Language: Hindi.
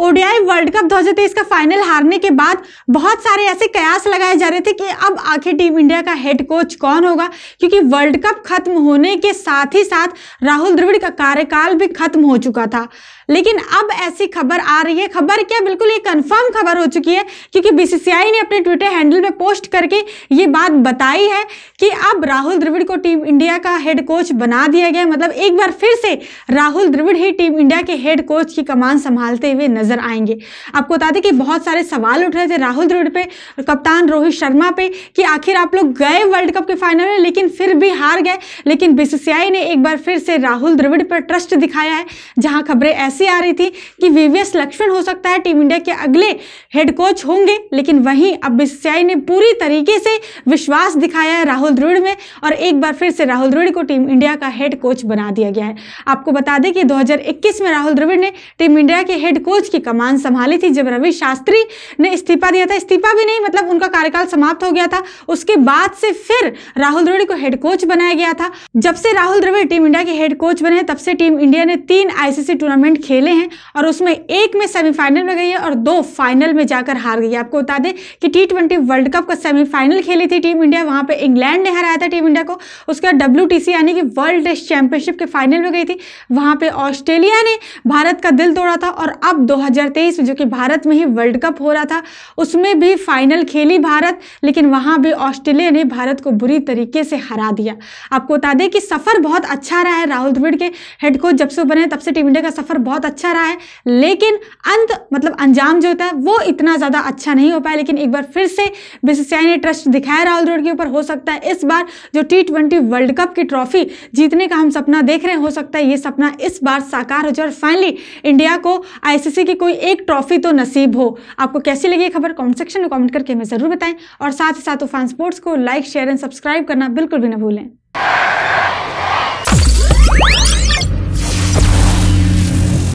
ओडीआई वर्ल्ड कप 2023 का फाइनल हारने के बाद बहुत सारे ऐसे कयास लगाए जा रहे थे कि अब आखिर टीम इंडिया का हेड कोच कौन होगा क्योंकि वर्ल्ड कप खत्म होने के साथ ही साथ राहुल द्रविड़ का कार्यकाल भी खत्म हो चुका था लेकिन अब ऐसी खबर आ रही है खबर क्या बिल्कुल ये कंफर्म खबर हो चुकी है क्योंकि बीसीसीआई ने अपने ट्विटर हैंडल में पोस्ट करके ये बात बताई है कि अब राहुल द्रविड़ को टीम इंडिया का हेड कोच बना दिया गया मतलब एक बार फिर से राहुल द्रविड़ ही टीम इंडिया के हेड कोच की कमान संभालते हुए नजर नजर आएंगे आपको बता दें कि बहुत सारे सवाल उठ रहे थे राहुल द्रविड़ पे कप्तान रोहित शर्मा पे कि आखिर आप लोग गए वर्ल्ड कप के फाइनल में लेकिन फिर भी हार गए लेकिन बीसीसीआई ने एक बार फिर से राहुल द्रविड़ पर ट्रस्ट दिखाया है जहां खबरें ऐसी आ रही थी कि वीवीएस लक्ष्मण हो सकता है टीम इंडिया के अगले हेड कोच होंगे लेकिन वहीं अब बीसीसीआई ने पूरी तरीके से विश्वास दिखाया है राहुल द्रविड़ में और एक बार फिर से राहुल द्रविड़ को टीम इंडिया का हेड कोच बना दिया गया है आपको बता दें कि दो में राहुल द्रविड़ ने टीम इंडिया के हेड कोच के की कमान संभाली थी जब रवि शास्त्री ने इस्तीफा दिया था इस्तीफा भी नहीं मतलब उनका कार्यकाल समाप्त हो गया था उसके बाद से फिर राहुल द्रविड़ को हेड कोच बनाया गया था जब से राहुल द्रविड़ टीम इंडिया के हेड कोच बने तब से टीम इंडिया ने तीन आईसीसी टूर्नामेंट खेले हैं और उसमें एक में सेमीफाइनल में गई है और दो फाइनल में जाकर हार गई आपको बता दें कि टी वर्ल्ड कप का सेमीफाइनल खेली थी टीम इंडिया वहां पर इंग्लैंड ने हराया था टीम इंडिया को उसके बाद डब्ल्यू यानी कि वर्ल्ड टेस्ट चैंपियनशिप के फाइनल में गई थी वहां पर ऑस्ट्रेलिया ने भारत का दिल तोड़ा था और अब दो 2023 जो कि भारत में ही वर्ल्ड कप हो रहा था उसमें भी फाइनल खेली भारत लेकिन वहाँ भी ऑस्ट्रेलिया ने भारत को बुरी तरीके से हरा दिया आपको बता दें कि सफ़र बहुत अच्छा रहा है राहुल द्रविड़ के हेड कोच जब से बने तब से टीम इंडिया का सफ़र बहुत अच्छा रहा है लेकिन अंत मतलब अंजाम जो होता है वो इतना ज़्यादा अच्छा नहीं हो पाया लेकिन एक बार फिर से बीसीसीआई ने ट्रस्ट दिखाया राहुल द्रविड़ के ऊपर हो सकता है इस बार जो टी ट्वेंटी वर्ल्ड कप की ट्रॉफी जीतने का हम सपना देख रहे हैं हो सकता है ये सपना इस बार साकार हो जाए और फाइनली इंडिया को आईसीसी कि कोई एक ट्रॉफी तो नसीब हो आपको कैसी लगी खबर कमेंट सेक्शन में कमेंट करके हमें ज़रूर बताएं और साथ ही साथ उफान स्पोर्ट्स को लाइक शेयर एंड सब्सक्राइब करना बिल्कुल भी ना भूलें